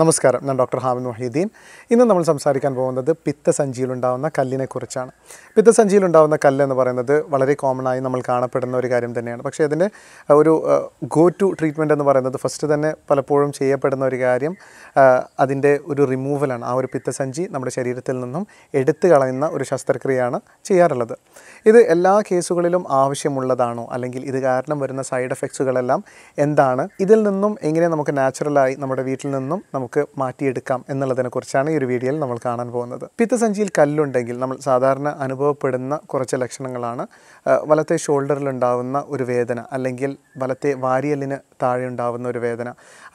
നമസ്കാരം ഞാൻ ഡോക്ടർ ഹാമിദ് മൊഹീദ്ദീൻ ഇന്ന് നമ്മൾ സംസാരിക്കാൻ പോകുന്നത് പിത്തസഞ്ചിയിലുണ്ടാകുന്ന കല്ലിനെക്കുറിച്ചാണ് പിത്തസഞ്ചിയിലുണ്ടാകുന്ന കല്ല് എന്ന് പറയുന്നത് വളരെ കോമൺ ആയി നമ്മൾ കാണപ്പെടുന്ന ഒരു കാര്യം തന്നെയാണ് പക്ഷേ അതിൻ്റെ ഒരു ഗോ ടു ട്രീറ്റ്മെൻറ്റ് എന്ന് പറയുന്നത് ഫസ്റ്റ് തന്നെ പലപ്പോഴും ചെയ്യപ്പെടുന്ന ഒരു കാര്യം അതിൻ്റെ ഒരു റിമൂവലാണ് ആ ഒരു പിത്തസഞ്ചി നമ്മുടെ ശരീരത്തിൽ നിന്നും എടുത്തു കളയുന്ന ഒരു ശസ്ത്രക്രിയയാണ് ചെയ്യാറുള്ളത് ഇത് എല്ലാ കേസുകളിലും ആവശ്യമുള്ളതാണോ അല്ലെങ്കിൽ ഇത് കാരണം വരുന്ന സൈഡ് എഫക്ട്സുകളെല്ലാം എന്താണ് ഇതിൽ നിന്നും എങ്ങനെ നമുക്ക് നാച്ചുറലായി നമ്മുടെ വീട്ടിൽ നിന്നും നമുക്ക് മാറ്റിയെടുക്കാം എന്നുള്ളതിനെക്കുറിച്ചാണ് ഈ ഒരു വീഡിയോയിൽ നമ്മൾ കാണാൻ പോകുന്നത് പിത്തസഞ്ചിയിൽ കല്ലുണ്ടെങ്കിൽ നമ്മൾ സാധാരണ അനുഭവപ്പെടുന്ന കുറച്ച് ലക്ഷണങ്ങളാണ് വലത്തെ ഷോൾഡറിലുണ്ടാവുന്ന ഒരു വേദന അല്ലെങ്കിൽ വലത്തെ വാരിയലിന് താഴെ ഉണ്ടാവുന്ന ഒരു വേദന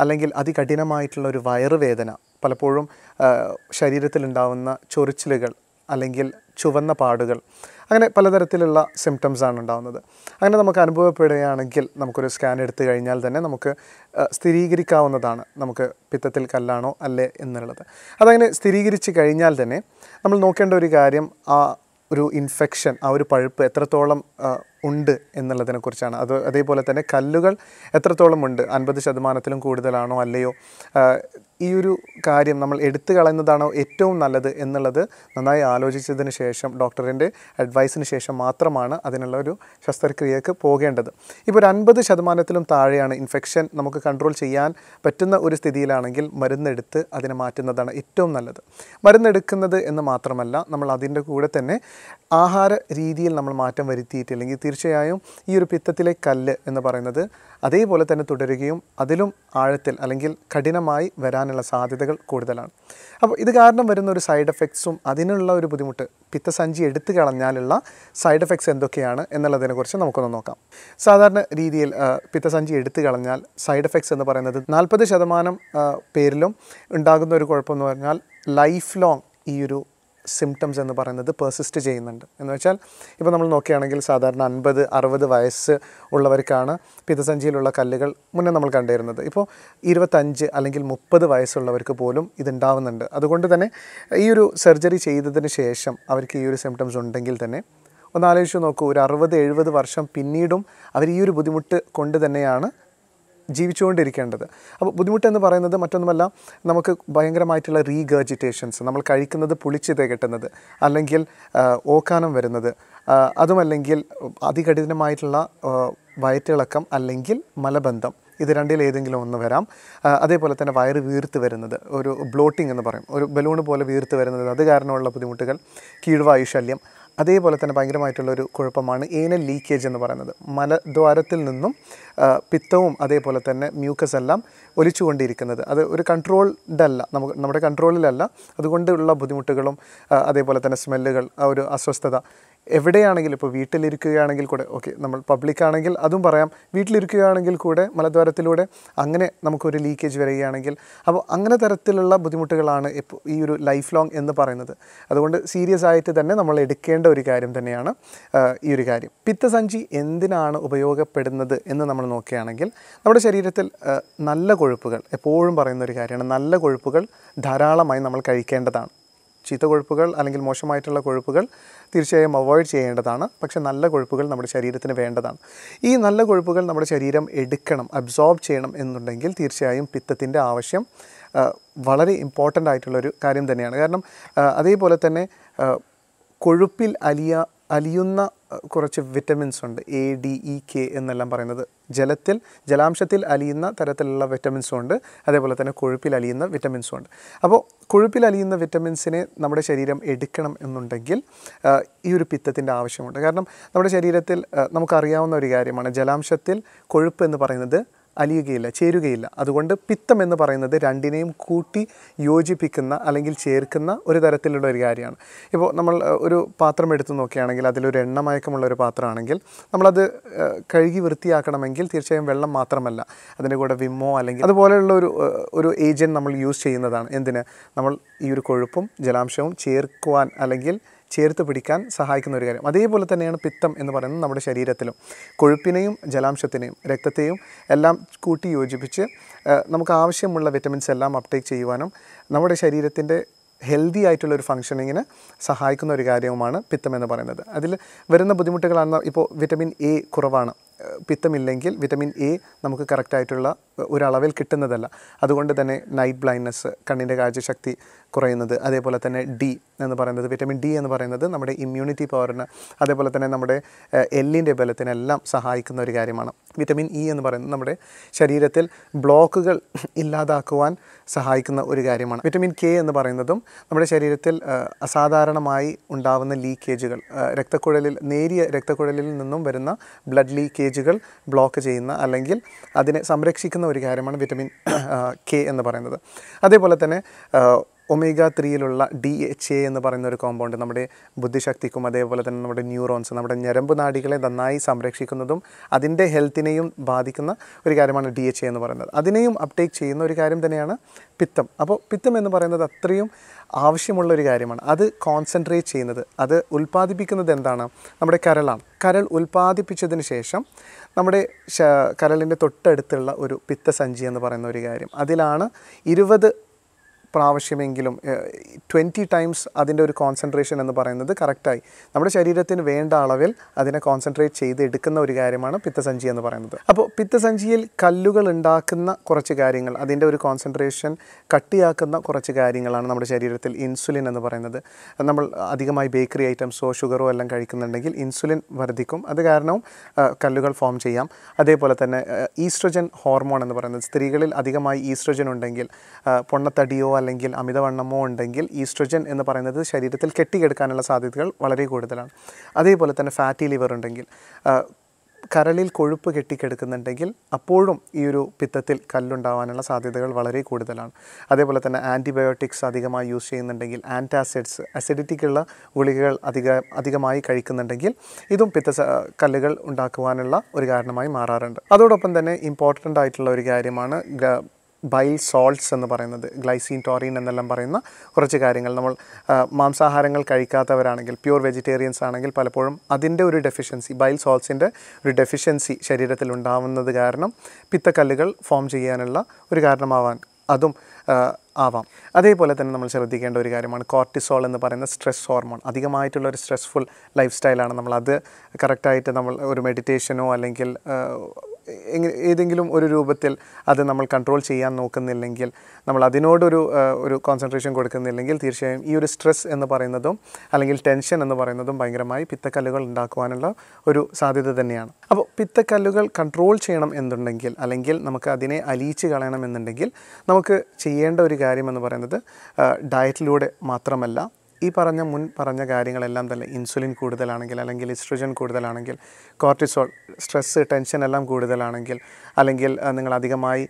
അല്ലെങ്കിൽ അതികഠിനമായിട്ടുള്ള ഒരു വയറുവേദന പലപ്പോഴും ശരീരത്തിലുണ്ടാവുന്ന ചൊറിച്ചിലുകൾ അല്ലെങ്കിൽ ചുവന്ന പാടുകൾ അങ്ങനെ പലതരത്തിലുള്ള സിംറ്റംസ് ആണ് ഉണ്ടാകുന്നത് അങ്ങനെ നമുക്ക് അനുഭവപ്പെടുകയാണെങ്കിൽ നമുക്കൊരു സ്കാൻ എടുത്തു കഴിഞ്ഞാൽ തന്നെ നമുക്ക് സ്ഥിരീകരിക്കാവുന്നതാണ് നമുക്ക് പിത്തത്തിൽ കല്ലാണോ അല്ലേ എന്നുള്ളത് അതങ്ങനെ സ്ഥിരീകരിച്ച് കഴിഞ്ഞാൽ തന്നെ നമ്മൾ നോക്കേണ്ട ഒരു കാര്യം ആ ഒരു ഇൻഫെക്ഷൻ ആ ഒരു പഴുപ്പ് എത്രത്തോളം ഉണ്ട് എന്നുള്ളതിനെക്കുറിച്ചാണ് അത് അതേപോലെ തന്നെ കല്ലുകൾ എത്രത്തോളം ഉണ്ട് അൻപത് ശതമാനത്തിലും കൂടുതലാണോ അല്ലയോ ഈ ഒരു കാര്യം നമ്മൾ എടുത്തു കളയുന്നതാണോ ഏറ്റവും നല്ലത് എന്നുള്ളത് നന്നായി ആലോചിച്ചതിന് ശേഷം ഡോക്ടറിൻ്റെ അഡ്വൈസിന് ശേഷം മാത്രമാണ് അതിനുള്ള ഒരു ശസ്ത്രക്രിയക്ക് പോകേണ്ടത് ഇപ്പോൾ ഒരു അൻപത് ശതമാനത്തിലും താഴെയാണ് ഇൻഫെക്ഷൻ നമുക്ക് കൺട്രോൾ ചെയ്യാൻ പറ്റുന്ന ഒരു സ്ഥിതിയിലാണെങ്കിൽ മരുന്നെടുത്ത് അതിനെ മാറ്റുന്നതാണ് ഏറ്റവും നല്ലത് മരുന്നെടുക്കുന്നത് എന്ന് മാത്രമല്ല നമ്മൾ അതിൻ്റെ കൂടെ തന്നെ ആഹാര രീതിയിൽ നമ്മൾ മാറ്റം വരുത്തിയിട്ടില്ലെങ്കിൽ തീർച്ചയായും ഈ ഒരു പിത്തത്തിലെ കല്ല് എന്ന് പറയുന്നത് അതേപോലെ തന്നെ തുടരുകയും അതിലും ആഴത്തിൽ അല്ലെങ്കിൽ കഠിനമായി വരാനുള്ള സാധ്യതകൾ കൂടുതലാണ് അപ്പോൾ ഇത് കാരണം വരുന്ന ഒരു സൈഡ് എഫക്ട്സും അതിനുള്ള ഒരു ബുദ്ധിമുട്ട് പിത്തസഞ്ചി എടുത്തു കളഞ്ഞാലുള്ള സൈഡ് എഫക്ട്സ് എന്തൊക്കെയാണ് എന്നുള്ളതിനെക്കുറിച്ച് നമുക്കൊന്ന് നോക്കാം സാധാരണ രീതിയിൽ പിത്തസഞ്ചി എടുത്തു കളഞ്ഞാൽ സൈഡ് എഫക്ട്സ് എന്ന് പറയുന്നത് നാൽപ്പത് ശതമാനം പേരിലും ഉണ്ടാകുന്ന ഒരു കുഴപ്പമെന്ന് പറഞ്ഞാൽ ലൈഫ് ലോങ് ഈ ഒരു സിംറ്റംസ് എന്ന് പറയുന്നത് പെർസിസ്റ്റ് ചെയ്യുന്നുണ്ട് എന്ന് വെച്ചാൽ ഇപ്പോൾ നമ്മൾ നോക്കുകയാണെങ്കിൽ സാധാരണ അൻപത് അറുപത് വയസ്സ് ഉള്ളവർക്കാണ് പിതസഞ്ചിയിലുള്ള കല്ലുകൾ മുന്നേ നമ്മൾ കണ്ടിരുന്നത് ഇപ്പോൾ ഇരുപത്തഞ്ച് അല്ലെങ്കിൽ മുപ്പത് വയസ്സുള്ളവർക്ക് പോലും ഇതുണ്ടാവുന്നുണ്ട് അതുകൊണ്ട് തന്നെ ഈ ഒരു സർജറി ചെയ്തതിന് ശേഷം അവർക്ക് ഈ ഒരു സിംറ്റംസ് ഉണ്ടെങ്കിൽ തന്നെ ഒന്ന് ആലോചിച്ച് നോക്കൂ ഒരു അറുപത് എഴുപത് വർഷം പിന്നീടും അവർ ഈ ഒരു ബുദ്ധിമുട്ട് കൊണ്ട് തന്നെയാണ് ജീവിച്ചുകൊണ്ടിരിക്കേണ്ടത് അപ്പോൾ ബുദ്ധിമുട്ടെന്ന് പറയുന്നത് മറ്റൊന്നുമല്ല നമുക്ക് ഭയങ്കരമായിട്ടുള്ള റീഗർജിറ്റേഷൻസ് നമ്മൾ കഴിക്കുന്നത് പുളിച്ച് തികട്ടുന്നത് അല്ലെങ്കിൽ ഓക്കാനം വരുന്നത് അതുമല്ലെങ്കിൽ അതികഠിനമായിട്ടുള്ള വയറ്റിളക്കം അല്ലെങ്കിൽ മലബന്ധം ഇത് രണ്ടിൽ ഏതെങ്കിലും ഒന്ന് വരാം അതേപോലെ തന്നെ വയറ് വീർത്ത് വരുന്നത് ഒരു ബ്ലോട്ടിംഗ് എന്ന് പറയും ഒരു ബലൂൺ പോലെ വീർത്ത് വരുന്നത് അത് കാരണമുള്ള ബുദ്ധിമുട്ടുകൾ കീഴ്വായു ശല്യം അതേപോലെ തന്നെ ഭയങ്കരമായിട്ടുള്ളൊരു കുഴപ്പമാണ് ഏനൽ ലീക്കേജ് എന്ന് പറയുന്നത് മലദ്വാരത്തിൽ നിന്നും പിത്തവും അതേപോലെ തന്നെ മ്യൂക്കസ് എല്ലാം ഒലിച്ചുകൊണ്ടിരിക്കുന്നത് അത് ഒരു കൺട്രോൾഡ് അല്ല നമുക്ക് നമ്മുടെ കൺട്രോളിലല്ല അതുകൊണ്ടുള്ള ബുദ്ധിമുട്ടുകളും അതേപോലെ തന്നെ സ്മെല്ലുകൾ ആ ഒരു അസ്വസ്ഥത എവിടെയാണെങ്കിലും ഇപ്പോൾ വീട്ടിലിരിക്കുകയാണെങ്കിൽ കൂടെ ഓക്കെ നമ്മൾ പബ്ലിക് ആണെങ്കിൽ അതും പറയാം വീട്ടിലിരിക്കുകയാണെങ്കിൽ കൂടെ മലദ്വാരത്തിലൂടെ അങ്ങനെ നമുക്കൊരു ലീക്കേജ് വരികയാണെങ്കിൽ അപ്പോൾ അങ്ങനെ തരത്തിലുള്ള ബുദ്ധിമുട്ടുകളാണ് ഇപ്പോൾ ഈ ഒരു ലൈഫ് ലോങ് എന്ന് പറയുന്നത് അതുകൊണ്ട് സീരിയസ് ആയിട്ട് തന്നെ നമ്മൾ എടുക്കേണ്ട ഒരു കാര്യം തന്നെയാണ് ഈ ഒരു കാര്യം പിത്തസഞ്ചി എന്തിനാണ് ഉപയോഗപ്പെടുന്നത് എന്ന് നമ്മൾ നോക്കുകയാണെങ്കിൽ നമ്മുടെ ശരീരത്തിൽ നല്ല കൊഴുപ്പുകൾ എപ്പോഴും പറയുന്ന ഒരു കാര്യമാണ് നല്ല കൊഴുപ്പുകൾ ധാരാളമായി നമ്മൾ കഴിക്കേണ്ടതാണ് ചീത്ത കൊഴുപ്പുകൾ അല്ലെങ്കിൽ മോശമായിട്ടുള്ള കൊഴുപ്പുകൾ തീർച്ചയായും അവോയ്ഡ് ചെയ്യേണ്ടതാണ് പക്ഷേ നല്ല കൊഴുപ്പുകൾ നമ്മുടെ ശരീരത്തിന് വേണ്ടതാണ് ഈ നല്ല കൊഴുപ്പുകൾ നമ്മുടെ ശരീരം എടുക്കണം അബ്സോർബ് ചെയ്യണം എന്നുണ്ടെങ്കിൽ തീർച്ചയായും പിത്തത്തിൻ്റെ ആവശ്യം വളരെ ഇമ്പോർട്ടൻ്റ് ആയിട്ടുള്ളൊരു കാര്യം തന്നെയാണ് കാരണം അതേപോലെ തന്നെ കൊഴുപ്പിൽ അലിയ അലിയുന്ന കുറച്ച് വിറ്റമിൻസ് ഉണ്ട് എ ഡി ഇ കെ എന്നെല്ലാം പറയുന്നത് ജലത്തിൽ ജലാംശത്തിൽ അലിയുന്ന തരത്തിലുള്ള വിറ്റമിൻസും ഉണ്ട് അതേപോലെ തന്നെ കൊഴുപ്പിൽ അലിയുന്ന വിറ്റമിൻസും ഉണ്ട് അപ്പോൾ കൊഴുപ്പിൽ അലിയുന്ന വിറ്റമിൻസിനെ നമ്മുടെ ശരീരം എടുക്കണം എന്നുണ്ടെങ്കിൽ ഈ ഒരു പിത്തത്തിൻ്റെ ആവശ്യമുണ്ട് കാരണം നമ്മുടെ ശരീരത്തിൽ നമുക്കറിയാവുന്ന ഒരു കാര്യമാണ് ജലാംശത്തിൽ കൊഴുപ്പ് എന്ന് പറയുന്നത് അലിയുകയില്ല ചേരുകയില്ല അതുകൊണ്ട് പിത്തം എന്ന് പറയുന്നത് രണ്ടിനെയും കൂട്ടി യോജിപ്പിക്കുന്ന അല്ലെങ്കിൽ ചേർക്കുന്ന ഒരു തരത്തിലുള്ള ഒരു കാര്യമാണ് ഇപ്പോൾ നമ്മൾ ഒരു പാത്രം എടുത്തു നോക്കുകയാണെങ്കിൽ അതിലൊരു എണ്ണമയക്കമുള്ള ഒരു പാത്രമാണെങ്കിൽ നമ്മളത് കഴുകി വൃത്തിയാക്കണമെങ്കിൽ തീർച്ചയായും വെള്ളം മാത്രമല്ല അതിൻ്റെ കൂടെ വിമ്മോ അല്ലെങ്കിൽ അതുപോലെയുള്ള ഒരു ഒരു ഏജൻറ്റ് നമ്മൾ യൂസ് ചെയ്യുന്നതാണ് എന്തിന് നമ്മൾ ഈ ഒരു കൊഴുപ്പും ജലാംശവും ചേർക്കുവാൻ അല്ലെങ്കിൽ ചേർത്ത് പിടിക്കാൻ സഹായിക്കുന്ന ഒരു കാര്യം അതേപോലെ തന്നെയാണ് പിത്തം എന്ന് പറയുന്നത് നമ്മുടെ ശരീരത്തിലും കൊഴുപ്പിനെയും ജലാംശത്തിനെയും രക്തത്തെയും എല്ലാം കൂട്ടി യോജിപ്പിച്ച് നമുക്ക് ആവശ്യമുള്ള വിറ്റമിൻസ് എല്ലാം അപ്ടേക്ക് ചെയ്യുവാനും നമ്മുടെ ശരീരത്തിൻ്റെ ഹെൽത്തി ആയിട്ടുള്ള ഒരു ഫങ്ഷനിങ്ങിന് സഹായിക്കുന്ന ഒരു കാര്യവുമാണ് പിത്തം എന്ന് പറയുന്നത് അതിൽ വരുന്ന ബുദ്ധിമുട്ടുകളാണ് ഇപ്പോൾ വിറ്റമിൻ എ കുറവാണ് പിത്തമില്ലെങ്കിൽ വിറ്റമിൻ എ നമുക്ക് കറക്റ്റായിട്ടുള്ള ഒരളവിൽ കിട്ടുന്നതല്ല അതുകൊണ്ട് തന്നെ നൈറ്റ് ബ്ലൈൻഡ്നെസ് കണ്ണിൻ്റെ കാഴ്ചശക്തി കുറയുന്നത് അതേപോലെ തന്നെ ഡി എന്ന് പറയുന്നത് വിറ്റമിൻ ഡി എന്ന് പറയുന്നത് നമ്മുടെ ഇമ്മ്യൂണിറ്റി പവറിന് അതേപോലെ തന്നെ നമ്മുടെ എല്ലിൻ്റെ ബലത്തിനെല്ലാം സഹായിക്കുന്ന ഒരു കാര്യമാണ് വിറ്റമിൻ ഇ e എന്ന് പറയുന്നത് നമ്മുടെ ശരീരത്തിൽ ബ്ലോക്കുകൾ ഇല്ലാതാക്കുവാൻ സഹായിക്കുന്ന ഒരു കാര്യമാണ് വിറ്റമിൻ കെ എന്ന് പറയുന്നതും നമ്മുടെ ശരീരത്തിൽ അസാധാരണമായി ഉണ്ടാവുന്ന ലീക്കേജുകൾ രക്തക്കുഴലിൽ നേരിയ രക്തക്കുഴലിൽ നിന്നും വരുന്ന ബ്ലഡ് ലീക്കേജുകൾ ബ്ലോക്ക് ചെയ്യുന്ന അല്ലെങ്കിൽ അതിനെ സംരക്ഷിക്കുന്ന ഒരു കാര്യമാണ് വിറ്റമിൻ കെ എന്ന് പറയുന്നത് അതേപോലെ തന്നെ ഒമേഗ ത്രീയിലുള്ള ഡി എച്ച് എ എന്ന് പറയുന്ന ഒരു കോമ്പൗണ്ട് നമ്മുടെ ബുദ്ധിശക്തിക്കും അതേപോലെ തന്നെ നമ്മുടെ ന്യൂറോൺസ് നമ്മുടെ ഞരമ്പ് നാടികളെ നന്നായി സംരക്ഷിക്കുന്നതും അതിൻ്റെ ഹെൽത്തിനെയും ബാധിക്കുന്ന ഒരു കാര്യമാണ് ഡി എച്ച് എ എന്ന് പറയുന്നത് അതിനെയും അപ്ടേക്ക് ചെയ്യുന്ന ഒരു കാര്യം തന്നെയാണ് പിത്തം അപ്പോൾ പിത്തം എന്ന് പറയുന്നത് അത്രയും ആവശ്യമുള്ള ഒരു കാര്യമാണ് അത് കോൺസെൻട്രേറ്റ് ചെയ്യുന്നത് അത് ഉൽപ്പാദിപ്പിക്കുന്നത് എന്താണ് നമ്മുടെ കരളാണ് കരൾ ഉൽപ്പാദിപ്പിച്ചതിന് ശേഷം നമ്മുടെ കരളിൻ്റെ തൊട്ടടുത്തുള്ള ഒരു പിത്തസഞ്ചി എന്ന് പറയുന്ന ഒരു കാര്യം അതിലാണ് ഇരുപത് പ്രാവശ്യമെങ്കിലും ട്വൻറ്റി ടൈംസ് അതിൻ്റെ ഒരു കോൺസെൻട്രേഷൻ എന്ന് പറയുന്നത് കറക്റ്റായി നമ്മുടെ ശരീരത്തിന് വേണ്ട അളവിൽ അതിനെ കോൺസെൻട്രേറ്റ് ചെയ്ത് എടുക്കുന്ന ഒരു കാര്യമാണ് പിത്തസഞ്ചി എന്ന് പറയുന്നത് അപ്പോൾ പിത്തസഞ്ചിയിൽ കല്ലുകൾ ഉണ്ടാക്കുന്ന കുറച്ച് കാര്യങ്ങൾ അതിൻ്റെ ഒരു കോൺസെൻട്രേഷൻ കട്ടിയാക്കുന്ന കുറച്ച് കാര്യങ്ങളാണ് നമ്മുടെ ശരീരത്തിൽ ഇൻസുലിൻ എന്ന് പറയുന്നത് നമ്മൾ അധികമായി ബേക്കറി ഐറ്റംസോ ഷുഗറോ എല്ലാം കഴിക്കുന്നുണ്ടെങ്കിൽ ഇൻസുലിൻ വർദ്ധിക്കും അത് കാരണവും കല്ലുകൾ ഫോം ചെയ്യാം അതേപോലെ തന്നെ ഈസ്ട്രജൻ ഹോർമോൺ എന്ന് പറയുന്നത് സ്ത്രീകളിൽ അധികമായി ഈസ്ട്രജൻ ഉണ്ടെങ്കിൽ പൊണ്ണത്തടിയോ അല്ലെങ്കിൽ അമിതവണ്ണമോ ഉണ്ടെങ്കിൽ ഈസ്ട്രജൻ എന്ന് പറയുന്നത് ശരീരത്തിൽ കെട്ടിയെടുക്കാനുള്ള സാധ്യതകൾ വളരെ കൂടുതലാണ് അതേപോലെ തന്നെ ഫാറ്റി ലിവർ ഉണ്ടെങ്കിൽ കരളിൽ കൊഴുപ്പ് കെട്ടിക്കെടുക്കുന്നുണ്ടെങ്കിൽ അപ്പോഴും ഈ ഒരു പിത്തത്തിൽ കല്ലുണ്ടാവാനുള്ള സാധ്യതകൾ വളരെ കൂടുതലാണ് അതേപോലെ തന്നെ ആൻറ്റിബയോട്ടിക്സ് അധികമായി യൂസ് ചെയ്യുന്നുണ്ടെങ്കിൽ ആൻറ്റാസിഡ്സ് അസിഡിറ്റിക്കുള്ള ഗുളികകൾ അധിക അധികമായി കഴിക്കുന്നുണ്ടെങ്കിൽ ഇതും പിത്ത കല്ലുകൾ ഉണ്ടാക്കുവാനുള്ള ഒരു കാരണമായി മാറാറുണ്ട് അതോടൊപ്പം തന്നെ ഇമ്പോർട്ടൻ്റ് ആയിട്ടുള്ള ഒരു കാര്യമാണ് ബൈൽ സോൾട്ട്സ് എന്ന് പറയുന്നത് ഗ്ലൈസീൻ ടോറീൻ എന്നെല്ലാം പറയുന്ന കുറച്ച് കാര്യങ്ങൾ നമ്മൾ മാംസാഹാരങ്ങൾ കഴിക്കാത്തവരാണെങ്കിൽ പ്യൂർ വെജിറ്റേറിയൻസ് ആണെങ്കിൽ പലപ്പോഴും അതിൻ്റെ ഒരു ഡെഫിഷ്യൻസി ബൈൽ സോൾട്ട്സിൻ്റെ ഒരു ഡെഫിഷ്യൻസി ശരീരത്തിൽ ഉണ്ടാവുന്നത് കാരണം പിത്തക്കല്ലുകൾ ഫോം ചെയ്യാനുള്ള ഒരു കാരണമാവാൻ അതും ആവാം അതേപോലെ തന്നെ നമ്മൾ ശ്രദ്ധിക്കേണ്ട ഒരു കാര്യമാണ് കോർട്ടിസോൾ എന്ന് പറയുന്ന സ്ട്രെസ് ഹോർമോൺ അധികമായിട്ടുള്ള ഒരു സ്ട്രെസ്ഫുൾ ലൈഫ് സ്റ്റൈലാണ് നമ്മൾ അത് കറക്റ്റായിട്ട് നമ്മൾ ഒരു മെഡിറ്റേഷനോ അല്ലെങ്കിൽ ഏതെങ്കിലും ഒരു രൂപത്തിൽ അത് നമ്മൾ കൺട്രോൾ ചെയ്യാൻ നോക്കുന്നില്ലെങ്കിൽ നമ്മൾ അതിനോടൊരു ഒരു കോൺസെൻട്രേഷൻ കൊടുക്കുന്നില്ലെങ്കിൽ തീർച്ചയായും ഈ ഒരു സ്ട്രെസ് എന്ന് പറയുന്നതും അല്ലെങ്കിൽ ടെൻഷൻ എന്ന് പറയുന്നതും ഭയങ്കരമായി പിത്തക്കല്ലുകൾ ഉണ്ടാക്കുവാനുള്ള ഒരു സാധ്യത തന്നെയാണ് അപ്പോൾ പിത്തക്കല്ലുകൾ കൺട്രോൾ ചെയ്യണം എന്നുണ്ടെങ്കിൽ അല്ലെങ്കിൽ നമുക്ക് അതിനെ അലിയിച്ച് കളയണം എന്നുണ്ടെങ്കിൽ നമുക്ക് ചെയ്യേണ്ട ഒരു കാര്യം എന്ന് പറയുന്നത് ഡയറ്റിലൂടെ മാത്രമല്ല ഈ പറഞ്ഞ മുൻ പറഞ്ഞ കാര്യങ്ങളെല്ലാം തന്നെ ഇൻസുലിൻ കൂടുതലാണെങ്കിൽ അല്ലെങ്കിൽ ഇസ്ട്രജൻ കൂടുതലാണെങ്കിൽ കോർട്ടിസോൾ സ്ട്രെസ്സ് ടെൻഷൻ എല്ലാം കൂടുതലാണെങ്കിൽ അല്ലെങ്കിൽ നിങ്ങൾ അധികമായി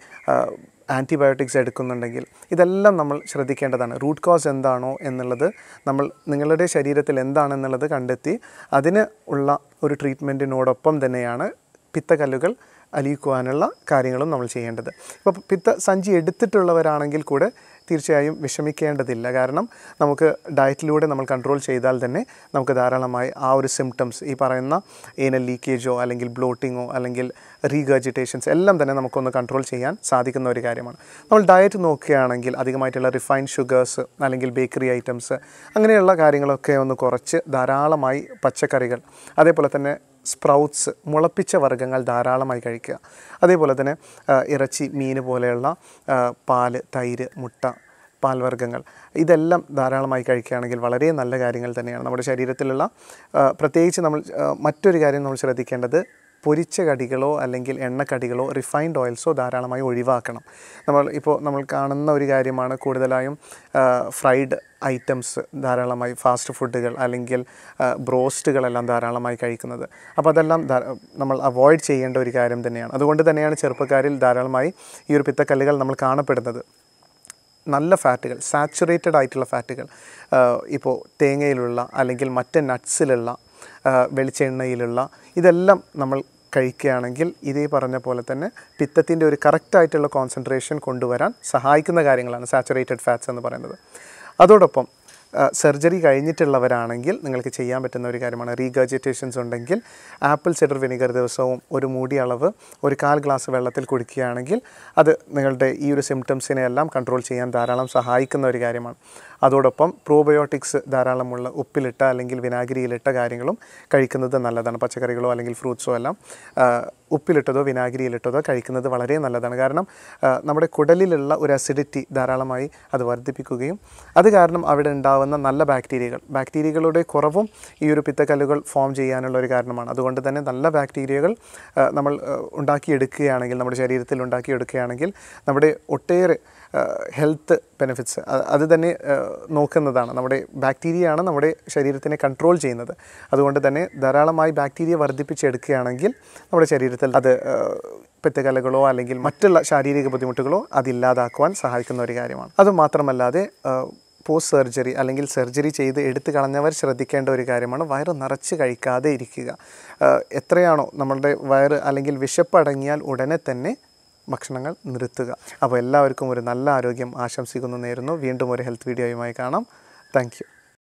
ആൻറ്റിബയോട്ടിക്സ് എടുക്കുന്നുണ്ടെങ്കിൽ ഇതെല്ലാം നമ്മൾ ശ്രദ്ധിക്കേണ്ടതാണ് റൂട്ട് കോസ് എന്താണോ എന്നുള്ളത് നമ്മൾ നിങ്ങളുടെ ശരീരത്തിൽ എന്താണെന്നുള്ളത് കണ്ടെത്തി അതിന് ഉള്ള ഒരു ട്രീറ്റ്മെൻറ്റിനോടൊപ്പം തന്നെയാണ് പിത്തകല്ലുകൾ അലിയിക്കുവാനുള്ള കാര്യങ്ങളും നമ്മൾ ചെയ്യേണ്ടത് ഇപ്പോൾ പിത്ത സഞ്ചി എടുത്തിട്ടുള്ളവരാണെങ്കിൽ കൂടെ തീർച്ചയായും വിഷമിക്കേണ്ടതില്ല കാരണം നമുക്ക് ഡയറ്റിലൂടെ നമ്മൾ കൺട്രോൾ ചെയ്താൽ തന്നെ നമുക്ക് ധാരാളമായി ആ ഒരു സിംറ്റംസ് ഈ പറയുന്ന ഏനൽ ലീക്കേജോ അല്ലെങ്കിൽ ബ്ലോട്ടിങ്ങോ അല്ലെങ്കിൽ റീഗർജിറ്റേഷൻസ് എല്ലാം തന്നെ നമുക്കൊന്ന് കൺട്രോൾ ചെയ്യാൻ സാധിക്കുന്ന ഒരു കാര്യമാണ് നമ്മൾ ഡയറ്റ് നോക്കുകയാണെങ്കിൽ അധികമായിട്ടുള്ള റിഫൈൻഡ് ഷുഗേഴ്സ് അല്ലെങ്കിൽ ബേക്കറി ഐറ്റംസ് അങ്ങനെയുള്ള കാര്യങ്ങളൊക്കെ ഒന്ന് കുറച്ച് ധാരാളമായി പച്ചക്കറികൾ അതേപോലെ തന്നെ സ്പ്രൗട്ട്സ് മുളപ്പിച്ച വർഗ്ഗങ്ങൾ ധാരാളമായി കഴിക്കുക അതേപോലെ തന്നെ ഇറച്ചി മീൻ പോലെയുള്ള പാല് തൈര് മുട്ട പാൽവർഗ്ഗങ്ങൾ ഇതെല്ലാം ധാരാളമായി കഴിക്കുകയാണെങ്കിൽ വളരെ നല്ല കാര്യങ്ങൾ തന്നെയാണ് നമ്മുടെ ശരീരത്തിലുള്ള പ്രത്യേകിച്ച് നമ്മൾ മറ്റൊരു കാര്യം നമ്മൾ ശ്രദ്ധിക്കേണ്ടത് പൊരിച്ച കടികളോ അല്ലെങ്കിൽ എണ്ണക്കടികളോ റിഫൈൻഡ് ഓയിൽസോ ധാരാളമായി ഒഴിവാക്കണം നമ്മൾ ഇപ്പോൾ നമ്മൾ കാണുന്ന ഒരു കാര്യമാണ് കൂടുതലായും ഫ്രൈഡ് ഐറ്റംസ് ധാരാളമായി ഫാസ്റ്റ് ഫുഡുകൾ അല്ലെങ്കിൽ ബ്രോസ്റ്റുകളെല്ലാം ധാരാളമായി കഴിക്കുന്നത് അപ്പോൾ അതെല്ലാം നമ്മൾ അവോയ്ഡ് ചെയ്യേണ്ട ഒരു കാര്യം തന്നെയാണ് അതുകൊണ്ട് തന്നെയാണ് ചെറുപ്പക്കാരിൽ ധാരാളമായി ഈ ഒരു പിത്തക്കല്ലുകൾ നമ്മൾ കാണപ്പെടുന്നത് നല്ല ഫാറ്റുകൾ സാച്ചുറേറ്റഡ് ആയിട്ടുള്ള ഫാറ്റുകൾ ഇപ്പോൾ തേങ്ങയിലുള്ള അല്ലെങ്കിൽ മറ്റ് നട്ട്സിലുള്ള വെളിച്ചെണ്ണയിലുള്ള ഇതെല്ലാം നമ്മൾ കഴിക്കുകയാണെങ്കിൽ ഇതേ പറഞ്ഞ പോലെ തന്നെ പിത്തത്തിൻ്റെ ഒരു കറക്റ്റായിട്ടുള്ള കോൺസെൻട്രേഷൻ കൊണ്ടുവരാൻ സഹായിക്കുന്ന കാര്യങ്ങളാണ് സാച്ചുറേറ്റഡ് ഫാറ്റ്സ് എന്ന് പറയുന്നത് അതോടൊപ്പം സർജറി കഴിഞ്ഞിട്ടുള്ളവരാണെങ്കിൽ നിങ്ങൾക്ക് ചെയ്യാൻ പറ്റുന്ന ഒരു കാര്യമാണ് റീഗർജിറ്റേഷൻസ് ഉണ്ടെങ്കിൽ ആപ്പിൾ സിഡർ വിനിഗർ ദിവസവും ഒരു മൂടി അളവ് ഒരു കാൽ ഗ്ലാസ് വെള്ളത്തിൽ കുടിക്കുകയാണെങ്കിൽ അത് നിങ്ങളുടെ ഈ ഒരു സിംറ്റംസിനെ എല്ലാം കൺട്രോൾ ചെയ്യാൻ ധാരാളം സഹായിക്കുന്ന ഒരു കാര്യമാണ് അതോടൊപ്പം പ്രോബയോട്ടിക്സ് ധാരാളമുള്ള ഉപ്പിലിട്ട അല്ലെങ്കിൽ വിനാഗിരിയിലിട്ട കാര്യങ്ങളും കഴിക്കുന്നത് നല്ലതാണ് പച്ചക്കറികളോ അല്ലെങ്കിൽ ഫ്രൂട്ട്സോ എല്ലാം ഉപ്പിലിട്ടതോ വിനാഗിരിയിലിട്ടതോ കഴിക്കുന്നത് വളരെ നല്ലതാണ് കാരണം നമ്മുടെ കുടലിലുള്ള ഒരു അസിഡിറ്റി ധാരാളമായി അത് വർദ്ധിപ്പിക്കുകയും അത് കാരണം അവിടെ ഉണ്ടാവുന്ന നല്ല ബാക്ടീരിയകൾ ബാക്ടീരിയകളുടെ കുറവും ഈ ഒരു പിത്തക്കല്ലുകൾ ഫോം ചെയ്യാനുള്ള ഒരു കാരണമാണ് അതുകൊണ്ട് തന്നെ നല്ല ബാക്ടീരിയകൾ നമ്മൾ ഉണ്ടാക്കിയെടുക്കുകയാണെങ്കിൽ നമ്മുടെ ശരീരത്തിൽ ഉണ്ടാക്കിയെടുക്കുകയാണെങ്കിൽ നമ്മുടെ ഒട്ടേറെ ഹെൽത്ത് ബെനിഫിറ്റ്സ് അത് തന്നെ നോക്കുന്നതാണ് നമ്മുടെ ബാക്ടീരിയയാണ് നമ്മുടെ ശരീരത്തിനെ കൺട്രോൾ ചെയ്യുന്നത് അതുകൊണ്ട് തന്നെ ധാരാളമായി ബാക്ടീരിയ വർദ്ധിപ്പിച്ചെടുക്കുകയാണെങ്കിൽ നമ്മുടെ ശരീരത്തിൽ സ്ഥലത്തിൽ അത് പെറ്റുകലകളോ അല്ലെങ്കിൽ മറ്റുള്ള ശാരീരിക ബുദ്ധിമുട്ടുകളോ അതില്ലാതാക്കുവാൻ സഹായിക്കുന്ന ഒരു കാര്യമാണ് അതുമാത്രമല്ലാതെ പോസ്റ്റ് സർജറി അല്ലെങ്കിൽ സർജറി ചെയ്ത് എടുത്തു കളഞ്ഞവർ ശ്രദ്ധിക്കേണ്ട ഒരു കാര്യമാണ് വയറ് നിറച്ച് കഴിക്കാതെ ഇരിക്കുക എത്രയാണോ നമ്മളുടെ വയറ് അല്ലെങ്കിൽ വിശപ്പടങ്ങിയാൽ ഉടനെ തന്നെ ഭക്ഷണങ്ങൾ നിർത്തുക അപ്പോൾ എല്ലാവർക്കും ഒരു നല്ല ആരോഗ്യം ആശംസിക്കുന്നു നേരുന്നു വീണ്ടും ഒരു ഹെൽത്ത് വീഡിയോയുമായി കാണാം താങ്ക്